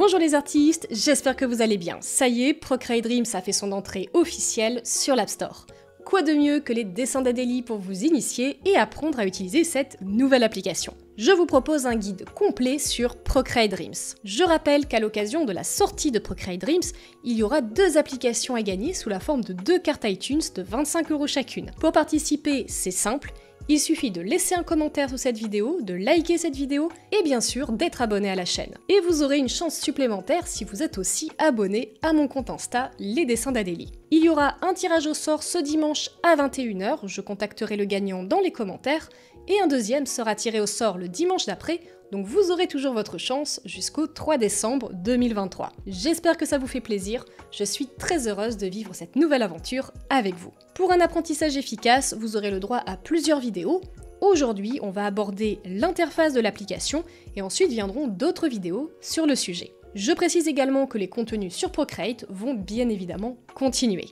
Bonjour les artistes, j'espère que vous allez bien. Ça y est, Procreate Dreams a fait son entrée officielle sur l'App Store. Quoi de mieux que les dessins d'Adélie pour vous initier et apprendre à utiliser cette nouvelle application Je vous propose un guide complet sur Procreate Dreams. Je rappelle qu'à l'occasion de la sortie de Procreate Dreams, il y aura deux applications à gagner sous la forme de deux cartes iTunes de 25 euros chacune. Pour participer, c'est simple, il suffit de laisser un commentaire sous cette vidéo, de liker cette vidéo et bien sûr d'être abonné à la chaîne. Et vous aurez une chance supplémentaire si vous êtes aussi abonné à mon compte Insta, les dessins d'Adélie. Il y aura un tirage au sort ce dimanche à 21h, je contacterai le gagnant dans les commentaires, et un deuxième sera tiré au sort le dimanche d'après donc vous aurez toujours votre chance jusqu'au 3 décembre 2023. J'espère que ça vous fait plaisir, je suis très heureuse de vivre cette nouvelle aventure avec vous. Pour un apprentissage efficace, vous aurez le droit à plusieurs vidéos. Aujourd'hui, on va aborder l'interface de l'application et ensuite viendront d'autres vidéos sur le sujet. Je précise également que les contenus sur Procreate vont bien évidemment continuer.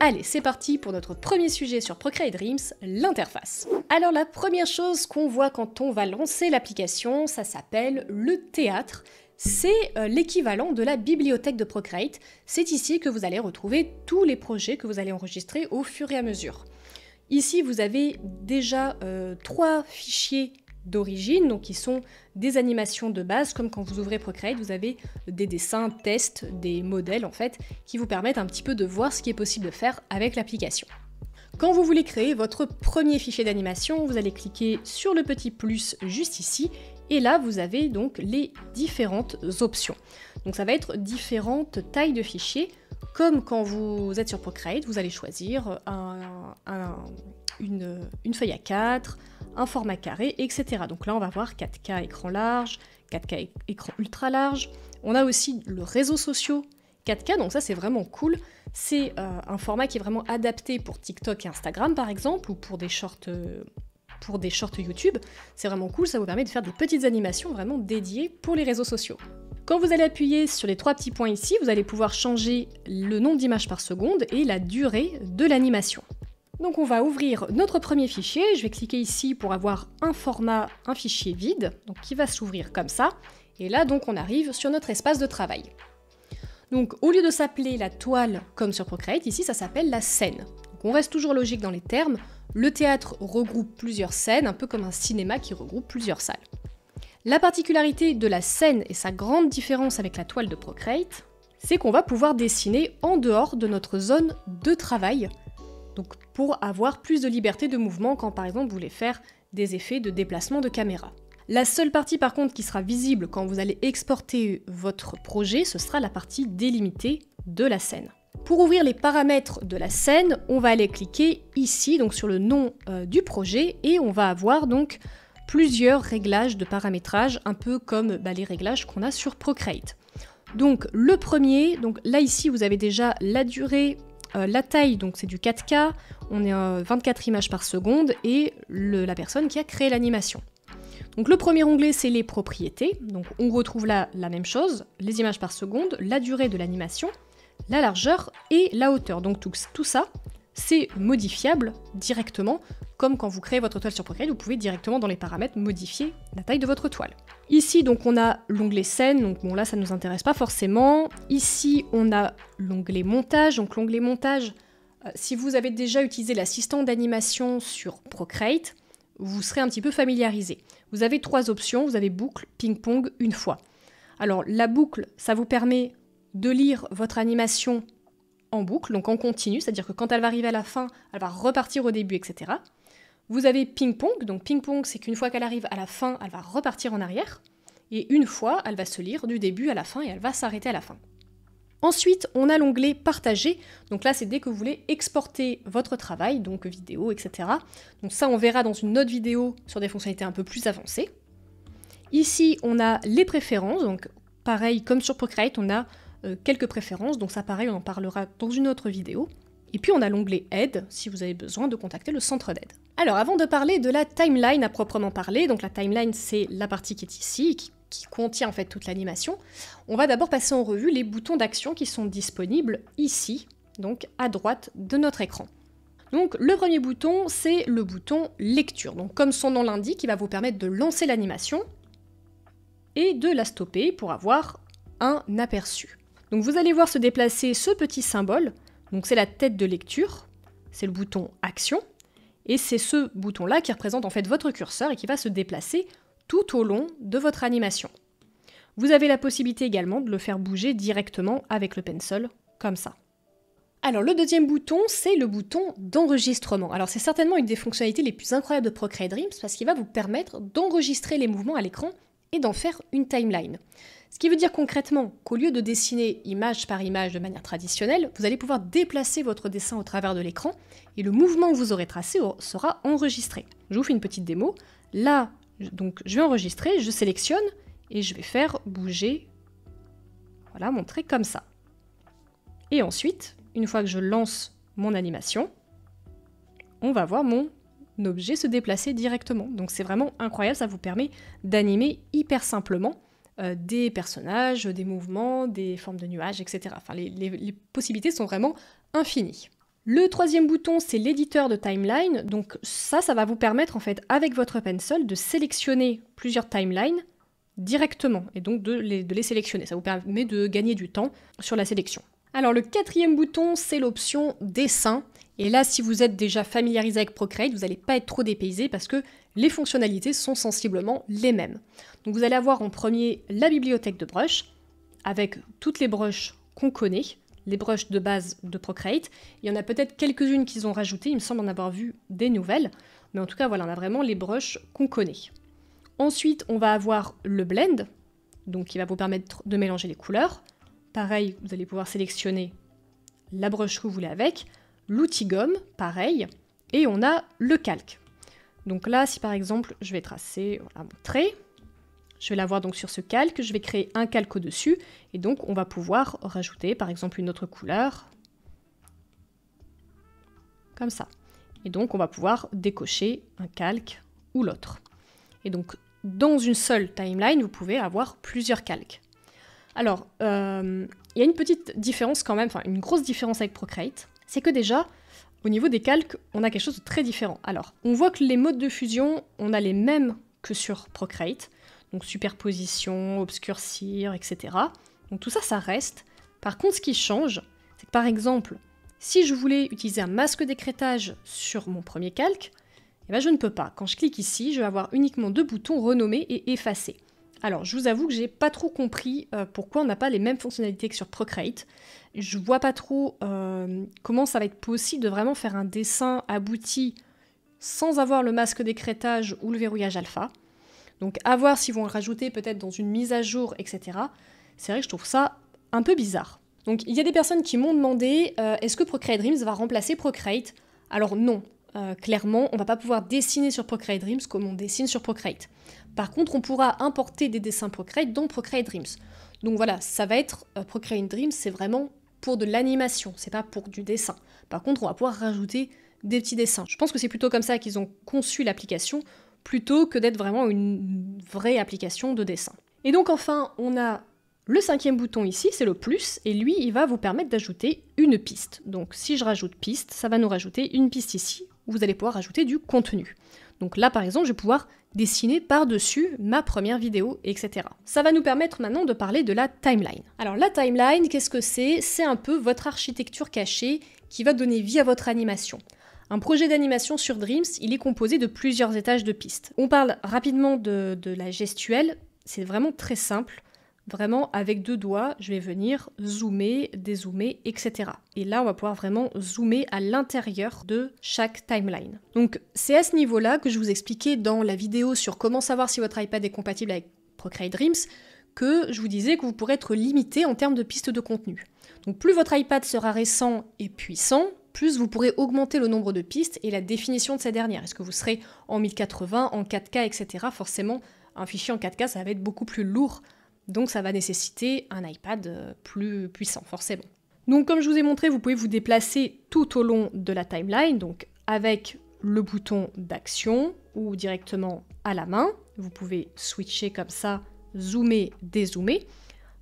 Allez, c'est parti pour notre premier sujet sur Procreate Dreams, l'interface. Alors la première chose qu'on voit quand on va lancer l'application, ça s'appelle le théâtre. C'est euh, l'équivalent de la bibliothèque de Procreate. C'est ici que vous allez retrouver tous les projets que vous allez enregistrer au fur et à mesure. Ici, vous avez déjà euh, trois fichiers d'origine, donc qui sont des animations de base, comme quand vous ouvrez Procreate, vous avez des dessins, tests, des modèles en fait, qui vous permettent un petit peu de voir ce qui est possible de faire avec l'application. Quand vous voulez créer votre premier fichier d'animation, vous allez cliquer sur le petit plus juste ici, et là vous avez donc les différentes options. Donc ça va être différentes tailles de fichiers, comme quand vous êtes sur Procreate, vous allez choisir une, une feuille à 4, un format carré, etc. Donc là, on va voir 4K écran large, 4K écran ultra large. On a aussi le réseau sociaux 4K, donc ça c'est vraiment cool. C'est euh, un format qui est vraiment adapté pour TikTok et Instagram par exemple, ou pour des shorts, euh, pour des shorts YouTube. C'est vraiment cool, ça vous permet de faire des petites animations vraiment dédiées pour les réseaux sociaux. Quand vous allez appuyer sur les trois petits points ici, vous allez pouvoir changer le nombre d'images par seconde et la durée de l'animation. Donc on va ouvrir notre premier fichier, je vais cliquer ici pour avoir un format, un fichier vide, qui va s'ouvrir comme ça, et là donc on arrive sur notre espace de travail. Donc au lieu de s'appeler la toile comme sur Procreate, ici ça s'appelle la scène. Donc, on reste toujours logique dans les termes, le théâtre regroupe plusieurs scènes, un peu comme un cinéma qui regroupe plusieurs salles. La particularité de la scène et sa grande différence avec la toile de Procreate, c'est qu'on va pouvoir dessiner en dehors de notre zone de travail, donc pour avoir plus de liberté de mouvement quand par exemple vous voulez faire des effets de déplacement de caméra. La seule partie par contre qui sera visible quand vous allez exporter votre projet, ce sera la partie délimitée de la scène. Pour ouvrir les paramètres de la scène, on va aller cliquer ici donc sur le nom euh, du projet et on va avoir donc plusieurs réglages de paramétrage, un peu comme bah, les réglages qu'on a sur Procreate. Donc le premier, donc là ici vous avez déjà la durée, euh, la taille, donc c'est du 4K, on est à euh, 24 images par seconde, et la personne qui a créé l'animation. Donc le premier onglet, c'est les propriétés. Donc on retrouve là la même chose, les images par seconde, la durée de l'animation, la largeur et la hauteur. Donc tout, tout ça, c'est modifiable directement, comme quand vous créez votre toile sur Procreate, vous pouvez directement dans les paramètres modifier la taille de votre toile. Ici, donc, on a l'onglet scène, donc bon, là, ça ne nous intéresse pas forcément. Ici, on a l'onglet montage, donc l'onglet montage, euh, si vous avez déjà utilisé l'assistant d'animation sur Procreate, vous serez un petit peu familiarisé. Vous avez trois options, vous avez boucle, ping-pong, une fois. Alors, la boucle, ça vous permet de lire votre animation en boucle, donc en continu, c'est-à-dire que quand elle va arriver à la fin, elle va repartir au début, etc. Vous avez ping-pong, donc ping-pong c'est qu'une fois qu'elle arrive à la fin, elle va repartir en arrière, et une fois, elle va se lire du début à la fin et elle va s'arrêter à la fin. Ensuite, on a l'onglet partager. Donc là, c'est dès que vous voulez exporter votre travail, donc vidéo, etc. Donc ça, on verra dans une autre vidéo sur des fonctionnalités un peu plus avancées. Ici, on a les préférences. Donc pareil, comme sur Procreate, on a euh, quelques préférences. Donc ça, pareil, on en parlera dans une autre vidéo. Et puis on a l'onglet Aide si vous avez besoin de contacter le centre d'aide. Alors avant de parler de la timeline à proprement parler, donc la timeline c'est la partie qui est ici, qui, contient en fait toute l'animation, on va d'abord passer en revue les boutons d'action qui sont disponibles ici, donc à droite de notre écran. Donc le premier bouton c'est le bouton lecture, donc comme son nom l'indique il va vous permettre de lancer l'animation et de la stopper pour avoir un aperçu. Donc vous allez voir se déplacer ce petit symbole donc c'est la tête de lecture, c'est le bouton Action, et c'est ce bouton-là qui représente en fait votre curseur et qui va se déplacer tout au long de votre animation. Vous avez la possibilité également de le faire bouger directement avec le pencil, comme ça. Alors le deuxième bouton, c'est le bouton d'enregistrement. Alors c'est certainement une des fonctionnalités les plus incroyables de Procreate Dreams parce qu'il va vous permettre d'enregistrer les mouvements à l'écran et d'en faire une timeline. Ce qui veut dire concrètement qu'au lieu de dessiner image par image de manière traditionnelle, vous allez pouvoir déplacer votre dessin au travers de l'écran et le mouvement que vous aurez tracé sera enregistré. Je vous fais une petite démo. Là, donc je vais enregistrer, je sélectionne et je vais faire bouger, voilà, montrer comme ça. Et ensuite, une fois que je lance mon animation, on va voir mon objet se déplacer directement. Donc c'est vraiment incroyable, ça vous permet d'animer hyper simplement. Euh, des personnages, des mouvements, des formes de nuages, etc. Enfin, les, possibilités sont vraiment infinies. Le troisième bouton, c'est l'éditeur de timeline. Donc ça, ça va vous permettre en fait avec votre pencil de sélectionner plusieurs timelines directement et donc de les sélectionner. Ça vous permet de gagner du temps sur la sélection. Alors le quatrième bouton, c'est l'option dessin. Et là, si vous êtes déjà familiarisé avec Procreate, vous n'allez pas être trop dépaysé parce que les fonctionnalités sont sensiblement les mêmes. Donc vous allez avoir en premier la bibliothèque de brush, avec toutes les brushes qu'on connaît, les brushes de base de Procreate. Il y en a peut-être quelques-unes qu'ils ont rajoutées, il me semble en avoir vu des nouvelles. Mais en tout cas, voilà, on a vraiment les brushes qu'on connaît. Ensuite, on va avoir le blend, donc qui va vous permettre de mélanger les couleurs. Pareil, vous allez pouvoir sélectionner la brush que vous voulez avec l'outil gomme, pareil, et on a le calque. Donc là, si par exemple, je vais tracer voilà, mon trait, je vais l'avoir donc sur ce calque, je vais créer un calque au-dessus, et donc on va pouvoir rajouter par exemple une autre couleur, comme ça. Et donc on va pouvoir décocher un calque ou l'autre. Et donc dans une seule timeline, vous pouvez avoir plusieurs calques. Alors, euh, il y a une petite différence quand même, enfin une grosse différence avec Procreate, c'est que déjà, au niveau des calques, on a quelque chose de très différent. Alors, on voit que les modes de fusion, on a les mêmes que sur Procreate, donc superposition, obscurcir, etc. Donc tout ça, ça reste. Par contre, ce qui change, c'est que par exemple, si je voulais utiliser un masque d'écrétage sur mon premier calque, eh ben je ne peux pas. Quand je clique ici, je vais avoir uniquement deux boutons renommer et effacer. Alors, je vous avoue que j'ai pas trop compris euh, pourquoi on n'a pas les mêmes fonctionnalités que sur Procreate. Je vois pas trop euh, comment ça va être possible de vraiment faire un dessin abouti sans avoir le masque d'écrétage ou le verrouillage alpha. Donc, à voir s'ils vont le rajouter peut-être dans une mise à jour, etc. C'est vrai que je trouve ça un peu bizarre. Donc, il y a des personnes qui m'ont demandé euh, est-ce que Procreate Dreams va remplacer Procreate Alors, non. clairement, on va pas pouvoir dessiner sur Procreate Dreams comme on dessine sur Procreate. Par contre, on pourra importer des dessins Procreate dans Procreate Dreams. Donc voilà, ça va être euh, Procreate Dreams, c'est vraiment pour de l'animation, c'est pas pour du dessin. Par contre, on va pouvoir rajouter des petits dessins. Je pense que c'est plutôt comme ça qu'ils ont conçu l'application, plutôt que d'être vraiment une vraie application de dessin. Et donc enfin, on a le cinquième bouton ici, c'est le plus, et lui, il va vous permettre d'ajouter une piste. Donc si je rajoute piste, ça va nous rajouter une piste ici, où vous allez pouvoir rajouter du contenu. Donc là, par exemple, je vais pouvoir dessiner par-dessus ma première vidéo, etc. Ça va nous permettre maintenant de parler de la timeline. Alors la timeline, qu'est-ce que c'est C'est un peu votre architecture cachée qui va donner vie à votre animation. Un projet d'animation sur Dreams, il est composé de plusieurs étages de pistes. On parle rapidement de, de la gestuelle, c'est vraiment très simple. Vraiment, avec deux doigts, je vais venir zoomer, dézoomer, etc. Et là, on va pouvoir vraiment zoomer à l'intérieur de chaque timeline. Donc, c'est à ce niveau-là que je vous expliquais dans la vidéo sur comment savoir si votre iPad est compatible avec Procreate Dreams que je vous disais que vous pourrez être limité en termes de pistes de contenu. Donc plus votre iPad sera récent et puissant, plus vous pourrez augmenter le nombre de pistes et la définition de ces dernières. Est-ce que vous serez en 1080, en 4K, etc. Forcément, un fichier en 4K, ça va être beaucoup plus lourd donc ça va nécessiter un iPad euh, plus puissant, forcément. Donc comme je vous ai montré, vous pouvez vous déplacer tout au long de la timeline, donc avec le bouton d'action ou directement à la main. Vous pouvez switcher comme ça, zoomer, dézoomer.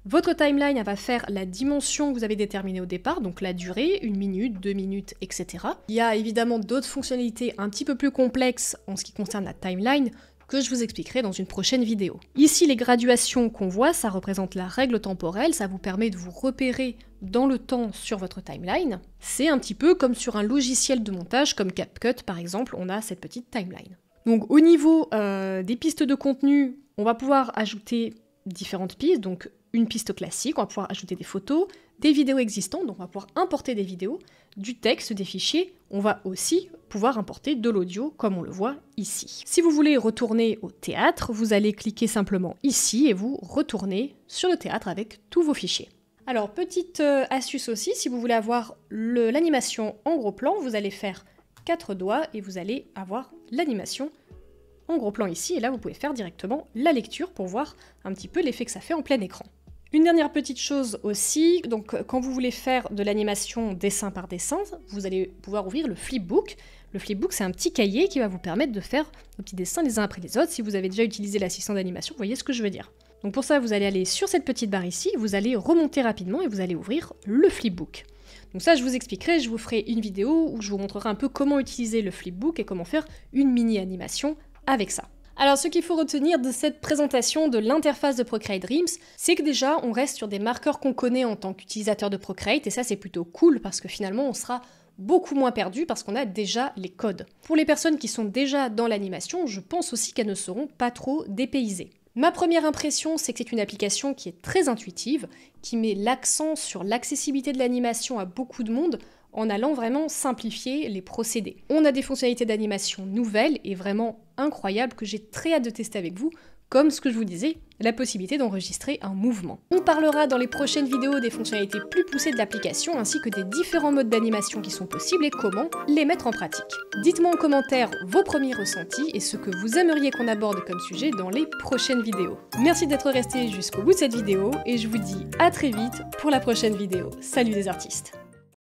Votre timeline va faire la dimension que vous avez déterminée au départ, donc la durée, une minute, deux minutes, etc. Il y a évidemment d'autres fonctionnalités un petit peu plus complexes en ce qui concerne la timeline, que je vous expliquerai dans une prochaine vidéo. Ici, les graduations qu'on voit, ça représente la règle temporelle, ça vous permet de vous repérer dans le temps sur votre timeline. C'est un petit peu comme sur un logiciel de montage comme CapCut par exemple, on a cette petite timeline. Donc au niveau euh, des pistes de contenu, on va pouvoir ajouter différentes pistes, donc une piste classique, on va pouvoir ajouter des photos, des vidéos existantes, donc on va pouvoir importer des vidéos, du texte, des fichiers, on va aussi pouvoir importer de l'audio comme on le voit ici. Si vous voulez retourner au théâtre, vous allez cliquer simplement ici et vous retournez sur le théâtre avec tous vos fichiers. Alors petite euh, astuce aussi, si vous voulez avoir l'animation en gros plan, vous allez faire quatre doigts et vous allez avoir l'animation en gros plan ici et là vous pouvez faire directement la lecture pour voir un petit peu l'effet que ça fait en plein écran. Une dernière petite chose aussi, donc euh, quand vous voulez faire de l'animation dessin par dessin, vous allez pouvoir ouvrir le flipbook. Le flipbook, c'est un petit cahier qui va vous permettre de faire vos petits dessins les uns après les autres. Si vous avez déjà utilisé l'assistant d'animation, vous voyez ce que je veux dire. Donc pour ça, vous allez aller sur cette petite barre ici, vous allez remonter rapidement et vous allez ouvrir le flipbook. Donc ça, je vous expliquerai, je vous ferai une vidéo où je vous montrerai un peu comment utiliser le flipbook et comment faire une mini-animation avec ça. Alors ce qu'il faut retenir de cette présentation de l'interface de Procreate Dreams, c'est que déjà on reste sur des marqueurs qu'on connaît en tant qu'utilisateur de Procreate et ça c'est plutôt cool parce que finalement on sera beaucoup moins perdu parce qu'on a déjà les codes. Pour les personnes qui sont déjà dans l'animation, je pense aussi qu'elles ne seront pas trop dépaysées. Ma première impression, c'est que c'est une application qui est très intuitive, qui met l'accent sur l'accessibilité de l'animation à beaucoup de monde en allant vraiment simplifier les procédés. On a des fonctionnalités d'animation nouvelles et vraiment incroyables que j'ai très hâte de tester avec vous, comme ce que je vous disais, la possibilité d'enregistrer un mouvement. On parlera dans les prochaines vidéos des fonctionnalités plus poussées de l'application ainsi que des différents modes d'animation qui sont possibles et comment les mettre en pratique. Dites-moi en commentaire vos premiers ressentis et ce que vous aimeriez qu'on aborde comme sujet dans les prochaines vidéos. Merci d'être resté jusqu'au bout de cette vidéo et je vous dis à très vite pour la prochaine vidéo. Salut les artistes